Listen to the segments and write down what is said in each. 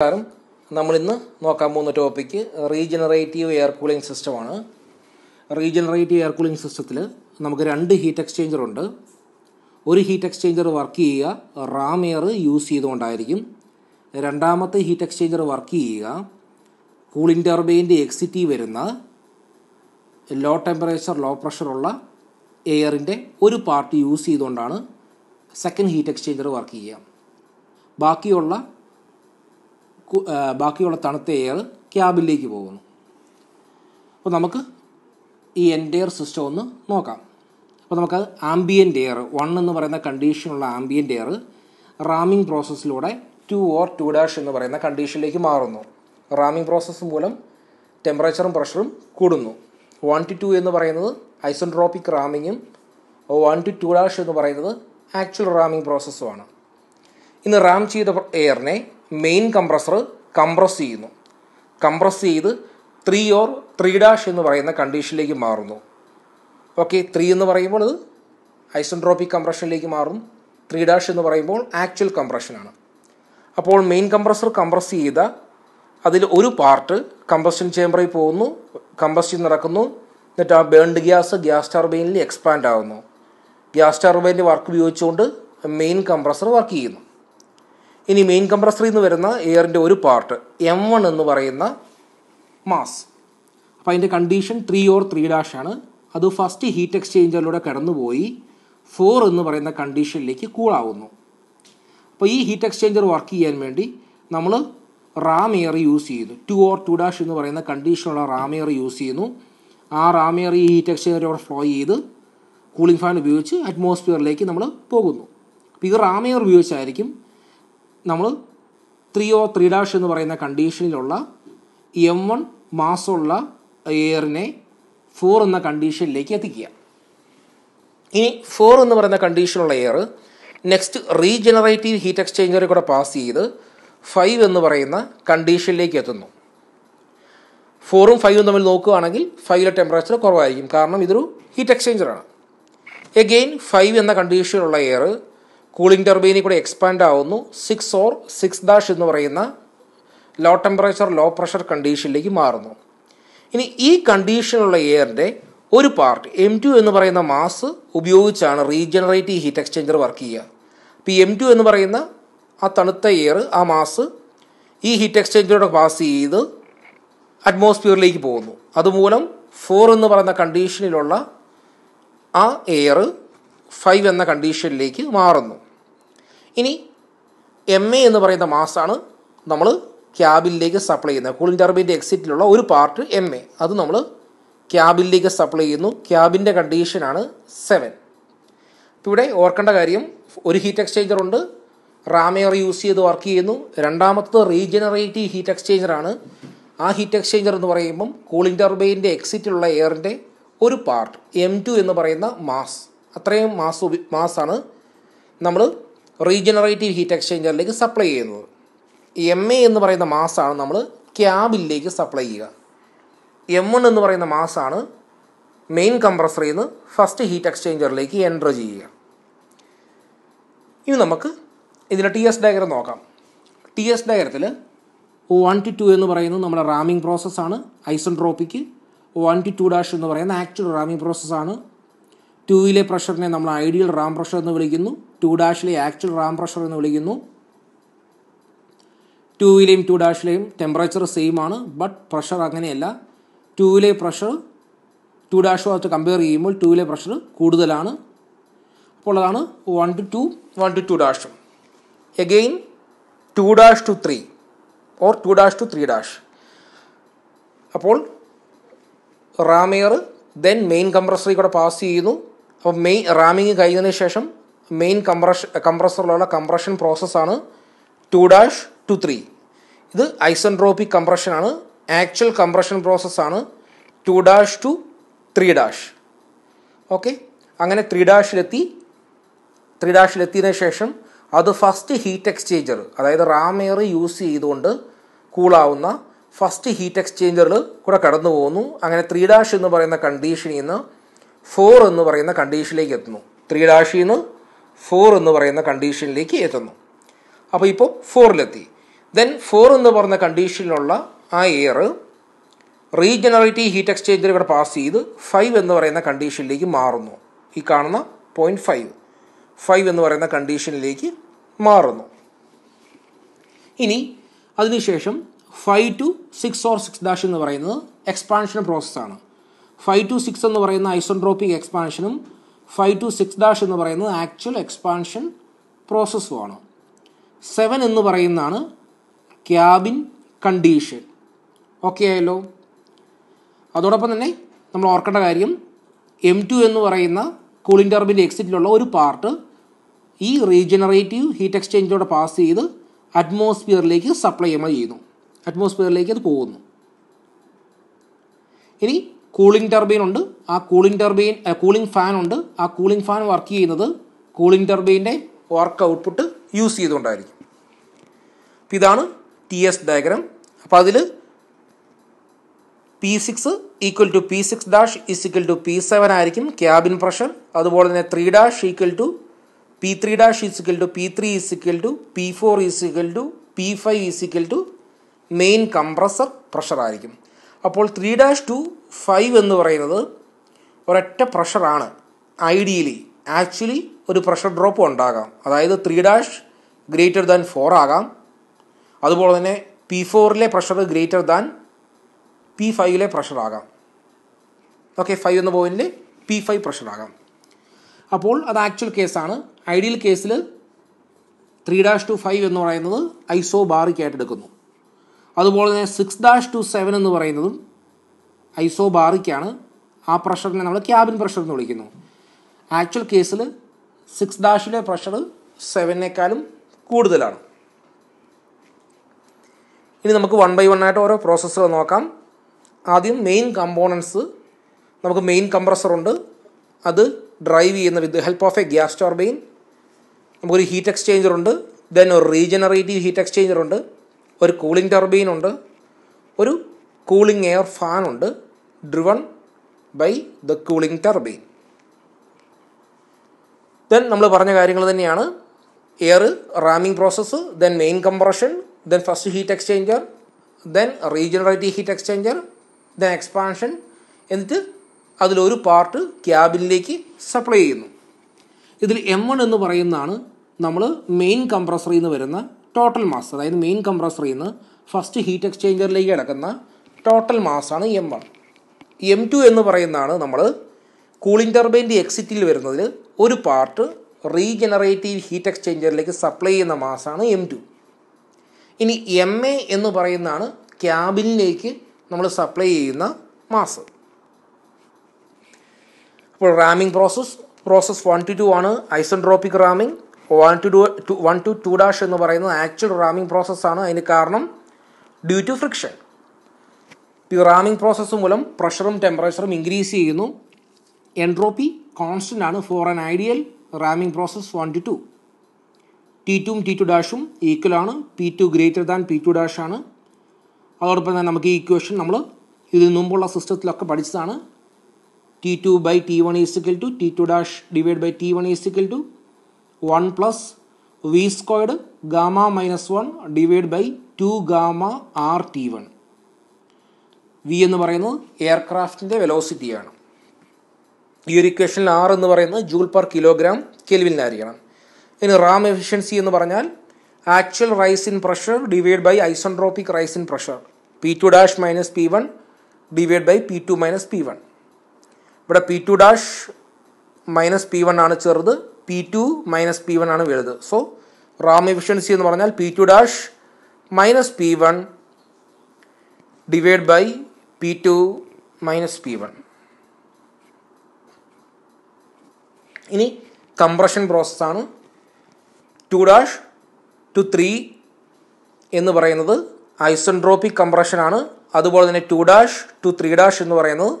നമസ്കാരം നമ്മൾ ഇന്ന് നോക്കാൻ പോകുന്ന ടോപ്പിക്ക് റീജനറേറ്റീവ് എയർ കൂളിംഗ് സിസ്റ്റമാണ് റീജനറേറ്റീവ് എയർ കൂളിംഗ് സിസ്റ്റത്തിൽ നമുക്ക് രണ്ട് ഹീറ്റ് എക്സ്ചേഞ്ചർ ഉണ്ട് ഒരു ഹീറ്റ് എക്സ്ചേഞ്ചർ വർക്ക് ചെയ്യുക റാം എയർ യൂസ് ചെയ്തുകൊണ്ടായിരിക്കും രണ്ടാമത്തെ ഹീറ്റ് എക്സ്ചേഞ്ചർ വർക്ക് ചെയ്യുക കൂളിംഗ് ടർബൈൻ്റെ എക്സിറ്റി വരുന്ന ലോ ടെമ്പറേച്ചർ ലോ പ്രഷറുള്ള എയറിൻ്റെ ഒരു പാർട്ട് യൂസ് ചെയ്തുകൊണ്ടാണ് സെക്കൻഡ് ഹീറ്റ് എക്സ്ചേഞ്ചർ വർക്ക് ചെയ്യുക ബാക്കിയുള്ള ബാക്കിയുള്ള തണുത്ത എയർ ക്യാബിലേക്ക് പോകുന്നു അപ്പോൾ നമുക്ക് ഈ എയർ സിസ്റ്റം ഒന്ന് നോക്കാം അപ്പോൾ നമുക്ക് ആംബിയൻ്റ് എയർ വൺ എന്ന് പറയുന്ന കണ്ടീഷനുള്ള ആംബിയൻ്റ് എയർ റാമിംഗ് പ്രോസസ്സിലൂടെ ടു ഓർ ടു ഡാഷ് എന്ന് പറയുന്ന കണ്ടീഷനിലേക്ക് മാറുന്നു റാമിംഗ് പ്രോസസ്സ് മൂലം ടെമ്പറേച്ചറും പ്രഷറും കൂടുന്നു വൺ ടു ടു എന്ന് പറയുന്നത് ഐസൻട്രോപ്പിക് റാമിങ്ങും വൺ ടു ടു ഡാഷ് എന്ന് പറയുന്നത് ആക്ച്വൽ റാമിംഗ് പ്രോസസ്സുമാണ് ഇന്ന് റാം ചെയ്ത എയറിനെ മെയിൻ കംപ്രസർ കംപ്രസ് ചെയ്യുന്നു കംപ്രസ് ചെയ്ത് ത്രീ ഓർ ത്രീ ഡാഷ് എന്ന് പറയുന്ന കണ്ടീഷനിലേക്ക് മാറുന്നു ഓക്കെ ത്രീ എന്ന് പറയുമ്പോൾ അത് ഐസൻട്രോപ്പിക് കംപ്രഷനിലേക്ക് മാറും ത്രീ ഡാഷ് എന്ന് പറയുമ്പോൾ ആക്ച്വൽ കംപ്രഷനാണ് അപ്പോൾ മെയിൻ കംപ്രസർ കംപ്രസ് ചെയ്ത അതിൽ ഒരു പാർട്ട് കംപ്രഷൻ ചേംബറിൽ പോകുന്നു കമ്പസ്റ്റൻ നടക്കുന്നു എന്നിട്ട് ആ ബേൺഡ് ഗ്യാസ് ഗ്യാസ് ടർബൈനിൽ എക്സ്പാൻഡ് ആകുന്നു ഗ്യാസ് ടർബൈൻ്റെ വർക്ക് ഉപയോഗിച്ചുകൊണ്ട് മെയിൻ കംപ്രസർ വർക്ക് ചെയ്യുന്നു ഇനി മെയിൻ കംപ്രസറിൽ നിന്ന് വരുന്ന എയറിൻ്റെ ഒരു പാർട്ട് എം വൺ എന്ന് പറയുന്ന മാസ് അപ്പോൾ അതിൻ്റെ condition three or three dash ആണ് അത് ഫസ്റ്റ് ഹീറ്റ് എക്സ്ചേഞ്ചറിലൂടെ കടന്നുപോയി ഫോർ എന്ന് പറയുന്ന കണ്ടീഷനിലേക്ക് കൂളാവുന്നു അപ്പോൾ ഈ ഹീറ്റ് എക്സ്ചേഞ്ചർ വർക്ക് ചെയ്യാൻ വേണ്ടി നമ്മൾ റാം എയർ യൂസ് ചെയ്യുന്നു ടു ഓർ ടു ഡാഷ് എന്ന് പറയുന്ന കണ്ടീഷനുള്ള റാം എയർ യൂസ് ചെയ്യുന്നു ആ റാം എയർ ഈ ഹീറ്റ് എക്സ്ചേഞ്ചറിലൂടെ ഫ്ലോ ചെയ്ത് കൂളിംഗ് ഫാൻ ഉപയോഗിച്ച് അറ്റ്മോസ്ഫിയറിലേക്ക് നമ്മൾ പോകുന്നു അപ്പോൾ ഈ റാം എയർ ഉപയോഗിച്ചായിരിക്കും നമ്മൾ ത്രീ ഓ ത്രീ ഡാഷ് എന്ന് പറയുന്ന കണ്ടീഷനിലുള്ള എം വൺ മാസമുള്ള എയറിനെ ഫോർ എന്ന കണ്ടീഷനിലേക്ക് എത്തിക്കുക ഇനി ഫോർ എന്ന് പറയുന്ന കണ്ടീഷനുള്ള എയർ നെക്സ്റ്റ് റീജനറേറ്റീവ് ഹീറ്റ് എക്സ്ചേഞ്ചറിൽ കൂടെ പാസ് ചെയ്ത് ഫൈവ് എന്ന് പറയുന്ന കണ്ടീഷനിലേക്ക് എത്തുന്നു ഫോറും ഫൈവും തമ്മിൽ നോക്കുകയാണെങ്കിൽ ഫൈവിലെ ടെമ്പറേച്ചർ കുറവായിരിക്കും കാരണം ഇതൊരു ഹീറ്റ് എക്സ്ചേഞ്ചറാണ് എഗെയിൻ ഫൈവ് എന്ന കണ്ടീഷനിലുള്ള എയർ കൂളിംഗ് ടെർബൈനിൽ കൂടി എക്സ്പാൻഡ് ആവുന്നു സിക്സ് ഓർ സിക്സ് ഡാഷ് എന്ന് പറയുന്ന ലോ ടെമ്പറേച്ചർ ലോ പ്രഷർ കണ്ടീഷനിലേക്ക് മാറുന്നു ഇനി ഈ കണ്ടീഷനുള്ള എയറിൻ്റെ ഒരു പാർട്ട് എം ടു എന്ന് പറയുന്ന മാസ് ഉപയോഗിച്ചാണ് ഈ ഹീറ്റ് എക്സ്ചേഞ്ചർ വർക്ക് ചെയ്യുക അപ്പോൾ എം ടു എന്ന് പറയുന്ന ആ തണുത്ത എയർ ആ മാസ് ഈ ഹീറ്റ് എക്സ്ചേഞ്ചറിലൂടെ പാസ് ചെയ്ത് അറ്റ്മോസ്ഫിയറിലേക്ക് പോകുന്നു അതുമൂലം ഫോർ എന്ന് പറയുന്ന കണ്ടീഷനിലുള്ള ആ എയർ ഫൈവ് എന്ന കണ്ടീഷനിലേക്ക് മാറുന്നു ഇനി എം എ എന്ന് പറയുന്ന മാസമാണ് നമ്മൾ ക്യാബിലേക്ക് സപ്ലൈ ചെയ്യുന്നത് കൂളിംഗ് ടർബിൻ്റെ എക്സിറ്റിലുള്ള ഒരു പാർട്ട് എം എ അത് നമ്മൾ ക്യാബിലേക്ക് സപ്ലൈ ചെയ്യുന്നു ക്യാബിൻ്റെ കണ്ടീഷനാണ് സെവൻ ഇവിടെ ഓർക്കേണ്ട കാര്യം ഒരു ഹീറ്റ് എക്സ്ചേഞ്ചർ ഉണ്ട് റാമയർ യൂസ് ചെയ്ത് വർക്ക് ചെയ്യുന്നു രണ്ടാമത്തത് റീജനറേറ്റീവ് ഹീറ്റ് എക്സ്ചേഞ്ചറാണ് ആ ഹീറ്റ് എക്സ്ചേഞ്ചർ എന്ന് പറയുമ്പം കൂളിംഗ് ടർബൈൻ്റെ എക്സിറ്റിലുള്ള എയറിൻ്റെ ഒരു പാർട്ട് എം ടു എന്ന് പറയുന്ന മാസ് അത്രയും മാസ് മാസാണ് നമ്മൾ റീജനറേറ്റീവ് ഹീറ്റ് എക്സ്ചേഞ്ചറിലേക്ക് സപ്ലൈ ചെയ്യുന്നത് എം എ എന്ന് പറയുന്ന മാസാണ് നമ്മൾ ക്യാബിലേക്ക് സപ്ലൈ ചെയ്യുക എം വൺ എന്ന് പറയുന്ന മാസാണ് മെയിൻ കംപ്രസറിൽ നിന്ന് ഫസ്റ്റ് ഹീറ്റ് എക്സ്ചേഞ്ചറിലേക്ക് എൻട്രി ചെയ്യുക ഇനി നമുക്ക് ഇതിൻ്റെ ടി എസ് ഡയഗ്രം നോക്കാം ടി എസ് ഡയഗ്രത്തിൽ വൺ ടു ടു എന്ന് പറയുന്നത് നമ്മുടെ റാമിംഗ് പ്രോസസ്സാണ് tropic one two two dash എന്ന് പറയുന്ന ആക്ച്വൽ റാമിംഗ് പ്രോസസ്സാണ് ടൂയിലെ പ്രഷറിനെ നമ്മൾ ഐഡിയൽ റാം പ്രഷർ എന്ന് വിളിക്കുന്നു ടു ഡാഷിലെ ആക്ച്വൽ റാം പ്രഷർ എന്ന് വിളിക്കുന്നു ടൂയിലെയും ടു ഡാഷിലെയും ടെമ്പറേച്ചർ സെയിം ആണ് ബട്ട് പ്രഷർ അങ്ങനെയല്ല ടൂയിലെ പ്രഷർ ടു ഡാഷുമായിട്ട് കമ്പയർ ചെയ്യുമ്പോൾ ടൂയിലെ പ്രഷർ കൂടുതലാണ് അപ്പോൾ അതാണ് one two two one two two ഡാഷും again two dash two three or two dash two three dash അപ്പോൾ റാമെയർ ദെൻ മെയിൻ കംപ്രസറിൽ കൂടെ പാസ് ചെയ്യുന്നു അപ്പോൾ മെയിൻ റാമിങ് കഴിഞ്ഞതിന് ശേഷം മെയിൻ കംപ്രഷ കംപ്രസറിലുള്ള കംപ്രഷൻ പ്രോസസ്സാണ് ടു ഡാഷ് ടു ത്രീ ഇത് ഐസൻട്രോപ്പിക് കംപ്രഷനാണ് ആക്ച്വൽ കംപ്രഷൻ പ്രോസസ്സാണ് two dash two three dash okay അങ്ങനെ ത്രീ ഡാഷിലെത്തി ത്രീ ഡാഷിലെത്തിയതിനു ശേഷം അത് ഫസ്റ്റ് ഹീറ്റ് എക്സ്ചേഞ്ചർ അതായത് റാം എയർ യൂസ് ചെയ്തുകൊണ്ട് കൂളാവുന്ന ഫസ്റ്റ് ഹീറ്റ് എക്സ്ചേഞ്ചറിൽ കൂടെ കടന്നു പോകുന്നു അങ്ങനെ ത്രീ ഡാഷ് എന്ന് പറയുന്ന കണ്ടീഷനിൽ നിന്ന് ഫോർ എന്ന് പറയുന്ന കണ്ടീഷനിലേക്ക് എത്തുന്നു ത്രീ ഡാഷിൽ നിന്ന് ഫോർ എന്ന് പറയുന്ന കണ്ടീഷനിലേക്ക് എത്തുന്നു അപ്പോൾ ഇപ്പോൾ ഫോറിലെത്തി ദെൻ ഫോർ എന്ന് പറയുന്ന കണ്ടീഷനിലുള്ള ആ എയർ റീജനറേറ്റ് ഹീറ്റ് ഇവിടെ പാസ് ചെയ്ത് ഫൈവ് എന്ന് പറയുന്ന കണ്ടീഷനിലേക്ക് മാറുന്നു ഈ കാണുന്ന പോയിന്റ് ഫൈവ് ഫൈവ് എന്ന് പറയുന്ന കണ്ടീഷനിലേക്ക് മാറുന്നു ഇനി അതിനുശേഷം five two six or six dash എന്ന് പറയുന്നത് എക്സ്പാൻഷൻ പ്രോസസ്സാണ് ഫൈവ് ടു സിക്സ് എന്ന് പറയുന്ന ഐസോൺട്രോപ്പിക് എക്സ്പാൻഷനും ഫൈവ് ടു സിക്സ് ഡാഷ് എന്ന് പറയുന്നത് ആക്ച്വൽ എക്സ്പാൻഷൻ പ്രോസസ്സുമാണ് സെവൻ എന്ന് പറയുന്നതാണ് ക്യാബിൻ കണ്ടീഷൻ ഓക്കെ ആയല്ലോ അതോടൊപ്പം തന്നെ നമ്മൾ ഓർക്കേണ്ട കാര്യം എം ടു എന്ന് പറയുന്ന കൂളിംഗ് ടർബിൻ്റെ എക്സിറ്റിലുള്ള ഒരു പാർട്ട് ഈ റീജനറേറ്റീവ് ഹീറ്റ് എക്സ്ചേഞ്ചിലൂടെ പാസ് ചെയ്ത് അറ്റ്മോസ്ഫിയറിലേക്ക് സപ്ലൈ ചെയ്യുന്നു അറ്റ്മോസ്ഫിയറിലേക്ക് അത് പോകുന്നു ഇനി കൂളിംഗ് ടർബൈൻ ഉണ്ട് ആ കൂളിംഗ് ടർബൈൻ കൂളിംഗ് ഫാൻ ഉണ്ട് ആ കൂളിംഗ് ഫാൻ വർക്ക് ചെയ്യുന്നത് കൂളിംഗ് ടർബൈൻ്റെ വർക്ക് ഔട്ട്പുട്ട് യൂസ് ചെയ്തുകൊണ്ടായിരിക്കും അപ്പം ഇതാണ് ടി എസ് ഡയഗ്രാം അപ്പോൾ അതിൽ P six equal to P six dash is equal to P seven ആയിരിക്കും ക്യാബിൻ പ്രഷർ അതുപോലെ തന്നെ three dash equal to P three dash is equal to P three is equal to P four is equal to P five is equal to main compressor pressure ആയിരിക്കും അപ്പോൾ three dash to five എന്ന് പറയുന്നത് ഒരൊറ്റ പ്രഷറാണ് ideally actually ഒരു pressure drop ഉണ്ടാകാം അതായത് three dash greater than four ആകാം അതുപോലെ തന്നെ പി ഫോറിലെ പ്രഷർ ഗ്രേറ്റർ ദാൻ പി ഫൈവിലെ പ്രഷർ ആകാം ഓക്കെ ഫൈവ് എന്ന പോയിന്റിൽ പി ഫൈവ് പ്രഷർ ആകാം അപ്പോൾ അത് ആക്ച്വൽ കേസാണ് ഐഡിയൽ കേസിൽ ത്രീ ഡാഷ് ടു ഫൈവ് എന്ന് പറയുന്നത് ഐസോ ബാറിക്കായിട്ട് എടുക്കുന്നു അതുപോലെ തന്നെ സിക്സ് ഡാഷ് ടു സെവൻ എന്ന് പറയുന്നതും ഐസോബാറിക്കാണ് ആ പ്രഷറിനെ നമ്മൾ ക്യാബിൻ പ്രഷർ എന്ന് വിളിക്കുന്നു ആക്ച്വൽ കേസിൽ സിക്സ് ഡാഷിലെ പ്രഷർ സെവനേക്കാളും കൂടുതലാണ് ഇനി നമുക്ക് വൺ ബൈ വൺ ആയിട്ട് ഓരോ പ്രോസസ്സുകൾ നോക്കാം ആദ്യം മെയിൻ കമ്പോണൻസ് നമുക്ക് മെയിൻ കംപ്രസറുണ്ട് അത് ഡ്രൈവ് ചെയ്യുന്ന with help of a gas turbine നമുക്കൊരു ഹീറ്റ് എക്സ്ചേഞ്ചർ ഉണ്ട് ദെൻ ഒരു റീജനറേറ്റീവ് ഹീറ്റ് എക്സ്ചേഞ്ചർ ഉണ്ട് ഒരു കൂളിംഗ് ടർബൈൻ ഉണ്ട് ഒരു കൂളിംഗ് എയർ ഫാൻ ഉണ്ട് driven by the cooling turbine then നമ്മൾ പറഞ്ഞ കാര്യങ്ങൾ തന്നെയാണ് air ramming process then main compression then first heat exchanger then regenerative heat exchanger then expansion എന്നിട്ട് അതിലൊരു പാർട്ട് ക്യാബിനിലേക്ക് സപ്ലൈ ചെയ്യുന്നു ഇതിൽ എം വൺ എന്ന് പറയുന്നതാണ് നമ്മൾ മെയിൻ കംപ്രസറിൽ നിന്ന് വരുന്ന ടോട്ടൽ മാസ് അതായത് മെയിൻ കംപ്രസറിൽ നിന്ന് ഫസ്റ്റ് ഹീറ്റ് എക്സ്ചേഞ്ചറിലേക്ക് കിടക്കുന്ന ടോട്ടൽ മാസ്സാണ് എം വൺ എം ടു എന്ന് പറയുന്നതാണ് നമ്മൾ കൂളിംഗ് ടർബൈൻ്റെ എക്സിറ്റിൽ വരുന്നതിൽ ഒരു പാർട്ട് റീജനറേറ്റീവ് ഹീറ്റ് എക്സ്ചേഞ്ചറിലേക്ക് സപ്ലൈ ചെയ്യുന്ന മാസ്സാണ് എം ടു ഇനി എം എ എന്ന് പറയുന്നതാണ് ക്യാബിനിലേക്ക് നമ്മൾ സപ്ലൈ ചെയ്യുന്ന മാസ് അപ്പോൾ ramming process process one two two ആണ് isentropic ramming one two two one two two dash എന്ന് പറയുന്നത് ആക്ച്വൽ റാമിംഗ് പ്രോസസ്സാണ് അതിന് കാരണം due to friction ramming process മൂലം പ്രഷറും ടെമ്പറേച്ചറും ഇൻക്രീസ് ചെയ്യുന്നു എൻട്രോപ്പി കോൺസ്റ്റൻ്റ് ആണ് for an ideal ramming process one two two T ടുവും ടി ടു ഡാഷും ഈക്വൽ ആണ് P two greater than P two dash ആണ് അതോടൊപ്പം തന്നെ നമുക്ക് ഈ ഇക്വേഷൻ നമ്മൾ ഇതിന് മുമ്പുള്ള സിസ്റ്റത്തിലൊക്കെ പഠിച്ചതാണ് T two by T one is equal to T two dash divide by T one is equal to one plus V squared gamma minus one divide by two gamma R T one V എന്ന് പറയുന്നത് എയർക്രാഫ്റ്റിൻ്റെ വെലോസിറ്റിയാണ് ഈ ഒരു ഇക്വേഷനിൽ R എന്ന് പറയുന്നത് joule per kilogram കെൽവിനായിരിക്കണം ഇനി Ram efficiency എന്ന് പറഞ്ഞാൽ actual rise in pressure divide by isentropic rise in pressure P two dash minus P one divide by P two minus P one ഇവിടെ P two dash minus P one ആണ് ചെറുത് P two minus P one ആണ് വലുത് so ram efficiency എന്ന് പറഞ്ഞാൽ P two dash minus P one divide by P two minus P one ഇനി compression പ്രോസസ്സാണ് two dash two three എന്ന് പറയുന്നത് കംപ്രഷൻ കംപ്രഷനാണ് അതുപോലെ തന്നെ two dash two three dash എന്ന് പറയുന്നത്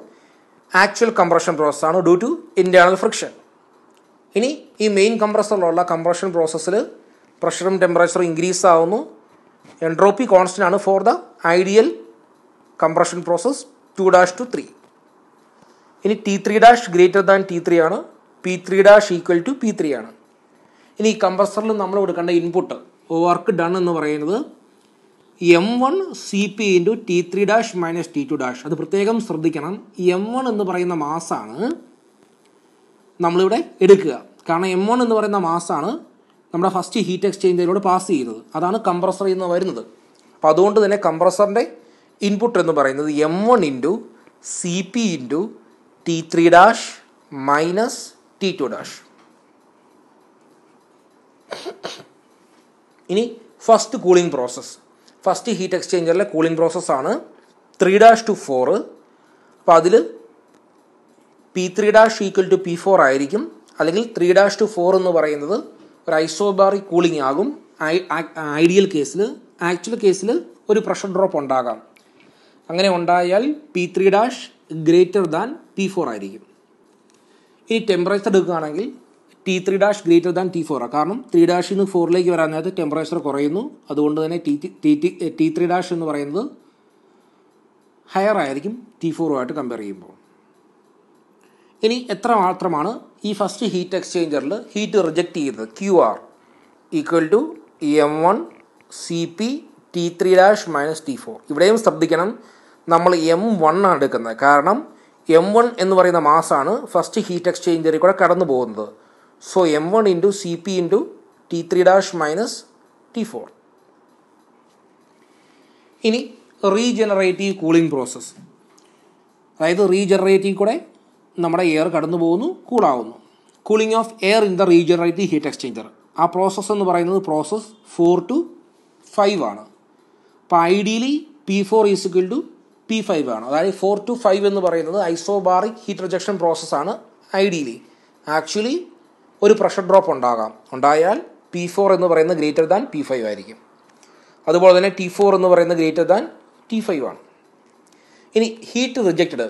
ആക്ച്വൽ കംപ്രഷൻ പ്രോസസ്സാണ് ഡ്യൂ ടു ഇന്റേണൽ ഫ്രിക്ഷൻ ഇനി ഈ മെയിൻ കംപ്രസറിലുള്ള കംപ്രഷൻ പ്രോസസ്സിൽ പ്രഷറും ടെമ്പറേച്ചറും ഇൻക്രീസ് ആവുന്നു എൻട്രോപ്പി കോൺസ്റ്റൻ്റ് ആണ് for the ideal compression process two dash two three ഇനി T three dash greater than T three ആണ് P three dash equal to P three ആണ് ഇനി കംപ്രസറിൽ നമ്മൾ കൊടുക്കേണ്ട ഇൻപുട്ട് വർക്ക് ഡൺ എന്ന് പറയുന്നത് M one C P into T three dash minus T two dash അത് പ്രത്യേകം ശ്രദ്ധിക്കണം എം വൺ എന്ന് പറയുന്ന മാസാണ് നമ്മളിവിടെ എടുക്കുക കാരണം എം വൺ എന്ന് പറയുന്ന മാസാണ് നമ്മുടെ ഫസ്റ്റ് ഹീറ്റ് എക്സ്ചേഞ്ചറിലൂടെ പാസ് ചെയ്യുന്നത് അതാണ് കംപ്രസറിൽ നിന്ന് വരുന്നത് അപ്പോൾ അതുകൊണ്ട് തന്നെ കംപ്രസറിൻ്റെ ഇൻപുട്ട് എന്ന് പറയുന്നത് M one into C P into T three dash minus T two dash ഇനി first cooling process first heat എക്സ്ചേഞ്ചറിലെ കൂളിംഗ് പ്രോസസ്സാണ് ത്രീ ഡാഷ് ടു ഫോർ അപ്പോൾ അതിൽ P three dash equal to P four ആയിരിക്കും അല്ലെങ്കിൽ three dash two four എന്ന് പറയുന്നത് ഒരു ഐസോബാറി കൂളിംഗ് ആകും ഐഡിയൽ കേസിൽ ആക്ച്വൽ കേസിൽ ഒരു പ്രഷർ ഡ്രോപ്പ് ഉണ്ടാകാം അങ്ങനെ ഉണ്ടായാൽ P three dash greater than P four ആയിരിക്കും ഇനി ടെമ്പറേച്ചർ എടുക്കുകയാണെങ്കിൽ T three dash greater than T ഫോറാണ് കാരണം ത്രീ ഡാഷിൽ നിന്ന് ഫോറിലേക്ക് വരാൻ നേരത്തെ ടെമ്പറേച്ചർ കുറയുന്നു അതുകൊണ്ട് തന്നെ T T T three dash എന്ന് പറയുന്നത് ഹയർ ആയിരിക്കും ടി ഫോറുമായിട്ട് കമ്പയർ ചെയ്യുമ്പോൾ ഇനി എത്ര മാത്രമാണ് ഈ ഫസ്റ്റ് ഹീറ്റ് എക്സ്ചേഞ്ചറിൽ ഹീറ്റ് റിജക്റ്റ് ചെയ്യുന്നത് Q R equal to M one C P T three dash minus T four ഇവിടെയും ശ്രദ്ധിക്കണം നമ്മൾ എം വൺ ആണ് എടുക്കുന്നത് കാരണം എം വൺ എന്ന് പറയുന്ന മാസാണ് ഫസ്റ്റ് ഹീറ്റ് എക്സ്ചേഞ്ചറിൽ കൂടെ കടന്നു പോകുന്നത് so M one into C P into T three dash minus T four ഇനി റീജനറേറ്റീവ് കൂളിംഗ് പ്രോസസ്സ് അതായത് റീജനറേറ്റീവ് കൂടെ നമ്മുടെ എയർ കടന്നു പോകുന്നു കൂളാവുന്നു cooling of air in the regenerative heat exchanger ആ പ്രോസസ്സ് എന്ന് പറയുന്നത് പ്രോസസ്സ് ഫോർ ടു ഫൈവ് ആണ് അപ്പോൾ ideally P four is equal to P five ആണ് അതായത് ഫോർ ടു ഫൈവ് എന്ന് പറയുന്നത് ഐസോബാറിക് ഹീറ്റ് റിജക്ഷൻ പ്രോസസ്സാണ് ഐഡിയലി ആക്ച്വലി ഒരു പ്രഷർ ഡ്രോപ്പ് ഉണ്ടാകാം ഉണ്ടായാൽ പി ഫോർ എന്ന് പറയുന്ന ഗ്രേറ്റർ ദാൻ പി ഫൈവ് ആയിരിക്കും അതുപോലെ തന്നെ ടി ഫോർ എന്ന് പറയുന്ന ഗ്രേറ്റർ ദാൻ ടി ഫൈവ് ആണ് ഇനി ഹീറ്റ് റിജക്റ്റഡ്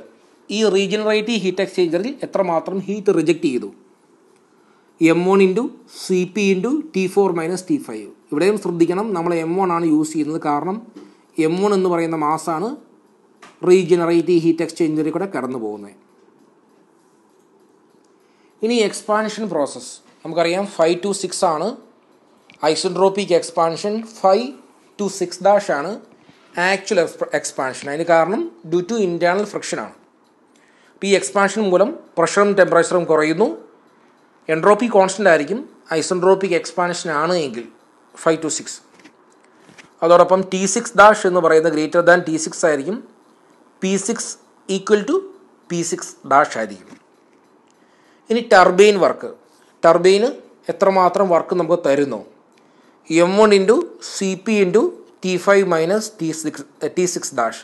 ഈ റീജനറേറ്റ് ഹീറ്റ് എക്സ്ചേഞ്ചറിൽ എത്രമാത്രം ഹീറ്റ് റിജക്റ്റ് ചെയ്തു M one into C P into T four minus T five ഇവിടെയും ശ്രദ്ധിക്കണം നമ്മൾ എം വൺ ആണ് യൂസ് ചെയ്യുന്നത് കാരണം എം വൺ എന്ന് പറയുന്ന മാസാണ് റീജനറേറ്റീവ് ഹീറ്റ് എക്സ്ചേഞ്ചിൽ കൂടെ കടന്നു പോകുന്നത് ഇനി എക്സ്പാൻഷൻ പ്രോസസ്സ് നമുക്കറിയാം ഫൈവ് ടു സിക്സ് ആണ് isentropic expansion five two six dash ആണ് ആക്ച്വൽ എക്സ്പാൻഷൻ അതിന് കാരണം ഡ്യൂ ടു ഇൻറ്റേർണൽ ആണ് അപ്പോൾ ഈ എക്സ്പാൻഷൻ മൂലം പ്രഷറും ടെമ്പറേച്ചറും കുറയുന്നു എൻട്രോപ്പി കോൺസ്റ്റൻ്റ് ആയിരിക്കും ഐസൻട്രോപ്പിക് എക്സ്പാൻഷൻ ആണ് എങ്കിൽ ഫൈവ് ടു സിക്സ് അതോടൊപ്പം ടി സിക്സ് ഡാഷ് എന്ന് പറയുന്നത് ഗ്രേറ്റർ ദാൻ ടി സിക്സ് ആയിരിക്കും P six equal to P six dash ആയിരിക്കും ഇനി ടർബൈൻ വർക്ക് ടർബൈന് എത്രമാത്രം വർക്ക് നമുക്ക് തരുന്നു M one into C P into T five minus T six T six dash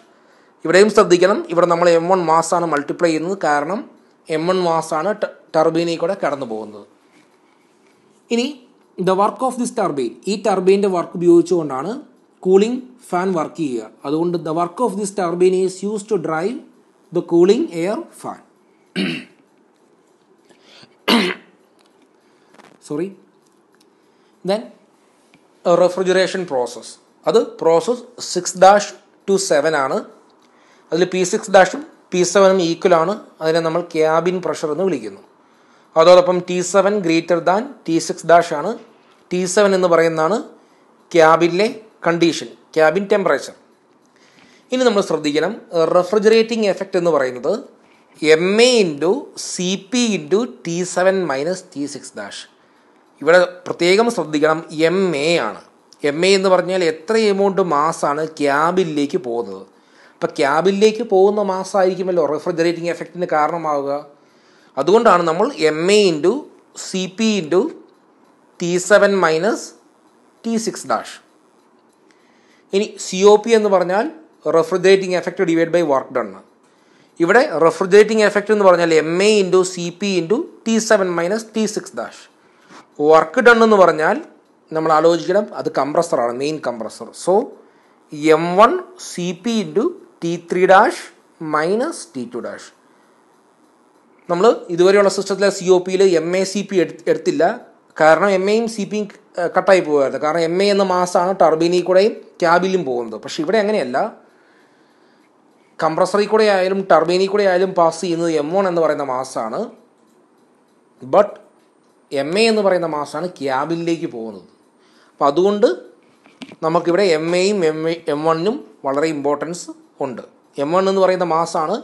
ഇവിടെയും ശ്രദ്ധിക്കണം ഇവിടെ നമ്മൾ എം വൺ മാസാണ് മൾട്ടിപ്ലൈ ചെയ്യുന്നത് കാരണം എം വൺ മാസാണ് ടർബൈനിൽ കൂടെ കടന്നു പോകുന്നത് ഇനി the work of this turbine ഈ ടർബൈൻ്റെ വർക്ക് ഉപയോഗിച്ചുകൊണ്ടാണ് കൂളിംഗ് ഫാൻ വർക്ക് ചെയ്യുക അതുകൊണ്ട് the work of this turbine is use to drive the cooling air fan sorry then refrigeration process അത് process six dash two seven ആണ് അതിൽ P six ഡാഷും P സെവനും ഈക്വൽ ആണ് അതിനെ നമ്മൾ ക്യാബിൻ പ്രഷർ എന്ന് വിളിക്കുന്നു അതോടൊപ്പം T seven greater than T six dash ആണ് ടി സെവൻ എന്ന് പറയുന്നതാണ് ക്യാബിലെ കണ്ടീഷൻ ക്യാബിൻ ടെമ്പറേച്ചർ ഇനി നമ്മൾ ശ്രദ്ധിക്കണം റെഫ്രിജറേറ്റിംഗ് എഫക്റ്റ് എന്ന് പറയുന്നത് M A into C P into T seven minus T six dash ഇവിടെ പ്രത്യേകം ശ്രദ്ധിക്കണം എം എ ആണ് എം എ എന്ന് പറഞ്ഞാൽ എത്ര എമൗണ്ട് മാസാണ് ക്യാബിലേക്ക് പോകുന്നത് അപ്പം ക്യാബിലേക്ക് പോകുന്ന മാസമായിരിക്കുമല്ലോ റെഫ്രിജറേറ്റിംഗ് എഫക്റ്റിന് കാരണമാവുക അതുകൊണ്ടാണ് നമ്മൾ M A into C P into T seven minus T six dash ഇനി സി ഒ പി എന്ന് പറഞ്ഞാൽ refrigerating effect divide by work done ഇവിടെ റെഫ്രിജറേറ്റിംഗ് എഫക്റ്റ് എന്ന് പറഞ്ഞാൽ M A into C P into T seven minus T six dash work done എന്ന് പറഞ്ഞാൽ നമ്മൾ ആലോചിക്കണം അത് കംപ്രസറാണ് main compressor so M one C P into T three dash minus T two dash നമ്മൾ ഇതുവരെയുള്ള സിസ്റ്റത്തിലെ സി ഒ പിയിൽ എം എ സി പി എടുത്തില്ല കാരണം എം എയും സി പിയും കട്ടായി പോകുമായിരുന്നു കാരണം എം എ എന്ന മാസമാണ് ടർബൈനിൽ കൂടെയും ക്യാബിലും പോകുന്നത് പക്ഷെ ഇവിടെ അങ്ങനെയല്ല കംപ്രസറിൽ കൂടെ ആയാലും ടർബൈനിൽ കൂടെ ആയാലും പാസ് ചെയ്യുന്നത് എം ഓൺ എന്ന് പറയുന്ന മാസമാണ് ബട്ട് എം എ എന്ന് പറയുന്ന മാസമാണ് ക്യാബിലേക്ക് പോകുന്നത് അപ്പോൾ അതുകൊണ്ട് നമുക്കിവിടെ എം എയും എം എം വണ്ണിനും വളരെ ഇമ്പോർട്ടൻസ് ഉണ്ട് എം വൺ എന്ന് പറയുന്ന മാസമാണ്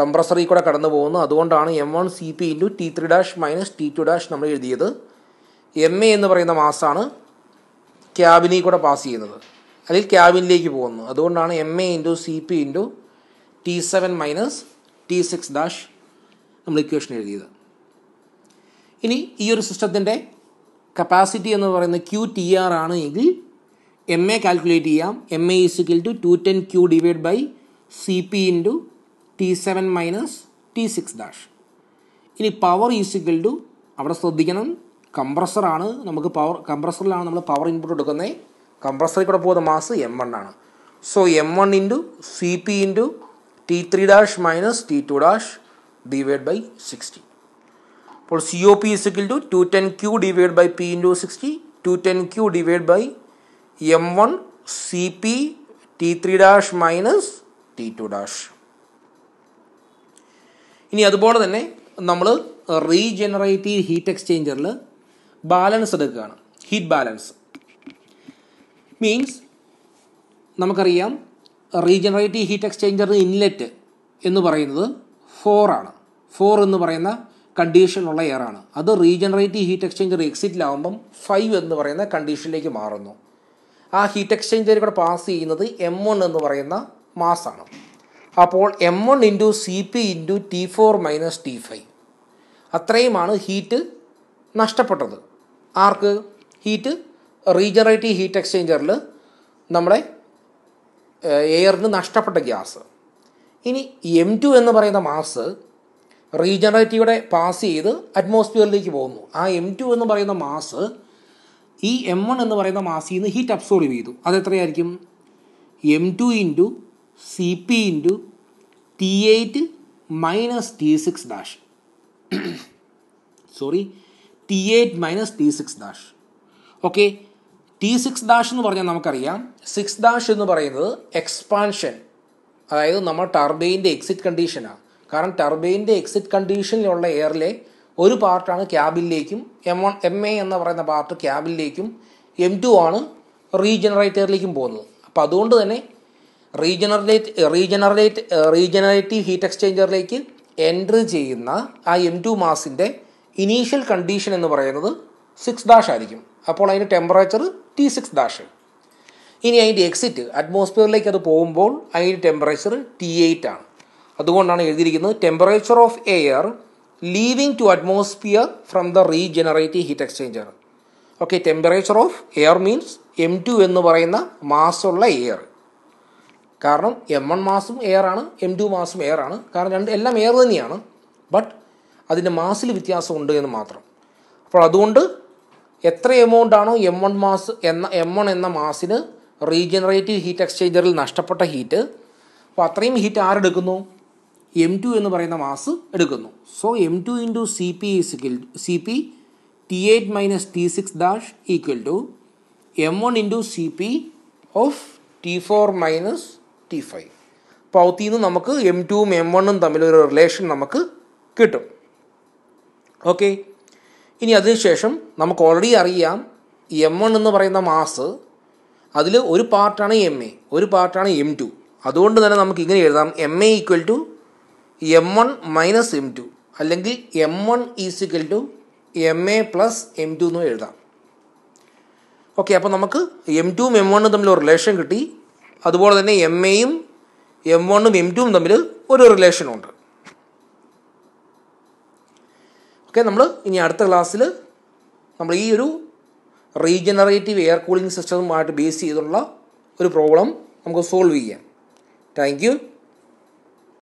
കംപ്രസറിൽ കൂടെ കടന്നു പോകുന്നത് അതുകൊണ്ടാണ് M one C P into T three dash minus T two dash നമ്മൾ എഴുതിയത് എം എ എന്ന് പറയുന്ന മാസാണ് ക്യാബിനിൽ കൂടെ പാസ് ചെയ്യുന്നത് അതിൽ ക്യാബിനിലേക്ക് പോകുന്നു അതുകൊണ്ടാണ് M A into C P into T seven minus T six dash നമ്മൾ ഇക്വേഷൻ എഴുതിയത് ഇനി ഈ ഒരു സിസ്റ്റത്തിൻ്റെ കപ്പാസിറ്റി എന്ന് പറയുന്ന ക്യു ടി ആർ ആണ് എങ്കിൽ എം എ കാൽക്കുലേറ്റ് ചെയ്യാം M A is equal to two ten Q divide by C P into T seven minus T six dash ഇനി പവർ ഈസിക്കൽ ടു അവിടെ ശ്രദ്ധിക്കണം കംപ്രസറാണ് നമുക്ക് പവർ കംപ്രസറിലാണ് നമ്മൾ പവർ ഇൻപുട്ട് എടുക്കുന്നത് കംപ്രസറിൽ കൂടെ പോകുന്ന മാസ് എം വൺ ആണ് so M one into C P into T three dash minus T two dash divide by sixty അപ്പോൾ C O P is equal to two ten Q divide by P into sixty two ten Q divide by M one C P T three dash minus T two dash ഇനി അതുപോലെ തന്നെ നമ്മൾ regenerative heat എക്സ്ചേഞ്ചറിൽ balance എടുക്കുകയാണ് heat balance means നമുക്കറിയാം regenerative heat exchanger inlet എന്ന് പറയുന്നത് ഫോറാണ് ഫോർ എന്ന് പറയുന്ന കണ്ടീഷനുള്ള എയറാണ് അത് റീജനറേറ്റീവ് ഹീറ്റ് എക്സ്ചേഞ്ചർ എക്സിറ്റിലാവുമ്പം ഫൈവ് എന്ന് പറയുന്ന കണ്ടീഷനിലേക്ക് മാറുന്നു ആ ഹീറ്റ് എക്സ്ചേഞ്ചർ ഇവിടെ പാസ് ചെയ്യുന്നത് എം വൺ എന്ന് പറയുന്ന മാസാണ് അപ്പോൾ M one into C P into T four minus T five അത്രയുമാണ് ഹീറ്റ് നഷ്ടപ്പെട്ടത് ആർക്ക് ഹീറ്റ് റീജനറേറ്റീവ് ഹീറ്റ് എക്സ്ചേഞ്ചറിൽ നമ്മുടെ എയറിന് നഷ്ടപ്പെട്ട ഗ്യാസ് ഇനി എം ടു എന്ന് പറയുന്ന മാസ് റീജനറേറ്റീവിടെ പാസ് ചെയ്ത് അറ്റ്മോസ്ഫിയറിലേക്ക് പോകുന്നു ആ എം ടു എന്ന് പറയുന്ന മാസ് ഈ എം വൺ എന്ന് പറയുന്ന മാസിൽ നിന്ന് ഹീറ്റ് അബ്സോർബ് ചെയ്തു അതെത്രയായിരിക്കും M two into C P into T eight minus T six dash sorry T8 minus T six dash okay T six dash എന്ന് പറഞ്ഞാൽ നമുക്കറിയാം സിക്സ് ഡാഷ് എന്ന് പറയുന്നത് എക്സ്പാൻഷൻ അതായത് നമ്മൾ ടർബൈൻ്റെ എക്സിറ്റ് കണ്ടീഷനാണ് കാരണം ടർബൈൻ്റെ എക്സിറ്റ് കണ്ടീഷനിലുള്ള എയറിലെ ഒരു പാർട്ടാണ് ക്യാബിലേക്കും എം വൺ എം എ എന്ന് പറയുന്ന പാർട്ട് ക്യാബിലേക്കും എം ടു ആണ് റീജനറേറ്ററിലേക്കും പോകുന്നത് അപ്പോൾ അതുകൊണ്ട് തന്നെ റീജനറേറ്റ് റീജനറേറ്റ് റീജനറേറ്റീവ് ഹീറ്റ് എക്സ്ചേഞ്ചറിലേക്ക് എൻട്രി ചെയ്യുന്ന ആ എം ടു മാസിൻ്റെ ഇനീഷ്യൽ കണ്ടീഷൻ എന്ന് പറയുന്നത് സിക്സ് ഡാഷ് ആയിരിക്കും അപ്പോൾ അതിൻ്റെ ടെമ്പറേച്ചർ ടി സിക്സ് ഡാഷ് ഇനി അതിൻ്റെ എക്സിറ്റ് അറ്റ്മോസ്ഫിയറിലേക്ക് അത് പോകുമ്പോൾ അതിൻ്റെ ടെമ്പറേച്ചർ ടി എയ്റ്റ് ആണ് അതുകൊണ്ടാണ് എഴുതിയിരിക്കുന്നത് temperature of air leaving to atmosphere from the regenerative heat exchanger okay temperature of air means M two എന്ന് പറയുന്ന മാസമുള്ള എയർ കാരണം എം വൺ മാസും എയർ ആണ് എം ടു മാസും എയർ ആണ് കാരണം രണ്ട് എല്ലാം എയർ തന്നെയാണ് ബട്ട് അതിൻ്റെ മാസിൽ വ്യത്യാസമുണ്ട് എന്ന് മാത്രം അപ്പോൾ അതുകൊണ്ട് എത്ര എമൗണ്ട് ആണോ എം വൺ മാസ് എന്ന എം വൺ എന്ന മാസിന് റീജനറേറ്റീവ് ഹീറ്റ് എക്സ്ചേഞ്ചറിൽ നഷ്ടപ്പെട്ട ഹീറ്റ് അപ്പോൾ അത്രയും ഹീറ്റ് ആരെടുക്കുന്നു എം ടു എന്ന് പറയുന്ന മാസ് എടുക്കുന്നു so M two into C P is equal C P T eight minus T six dash equal to M one into C P of T four minus T five അപ്പോൾ അകത്തു നിന്ന് നമുക്ക് M ടുവും M വണ്ണും തമ്മിലൊരു relation നമുക്ക് കിട്ടും okay ഇനി അതിനുശേഷം നമുക്ക് ഓൾറെഡി അറിയാം എം വൺ എന്ന് പറയുന്ന മാസ് അതിൽ ഒരു പാർട്ടാണ് എം എ ഒരു പാർട്ടാണ് എം ടു അതുകൊണ്ട് തന്നെ നമുക്ക് ഇങ്ങനെ എഴുതാം M A equal to M one minus M two അല്ലെങ്കിൽ M one is equal to M A plus M two എന്ന് എഴുതാം ഓക്കെ അപ്പോൾ നമുക്ക് എം ടുവും എം വണ്ണും തമ്മിൽ ഒരു റിലേഷൻ കിട്ടി അതുപോലെ തന്നെ എം എയും എം വണ്ണും എം ടുവും തമ്മിൽ ഒരു റിലേഷനുണ്ട് ഓക്കെ നമ്മൾ ഇനി അടുത്ത ക്ലാസ്സിൽ നമ്മൾ ഈ ഒരു റീജനറേറ്റീവ് എയർ കൂളിംഗ് സിസ്റ്റവുമായിട്ട് ബേസ് ചെയ്തുള്ള ഒരു പ്രോബ്ലം നമുക്ക് സോൾവ് ചെയ്യാം താങ്ക്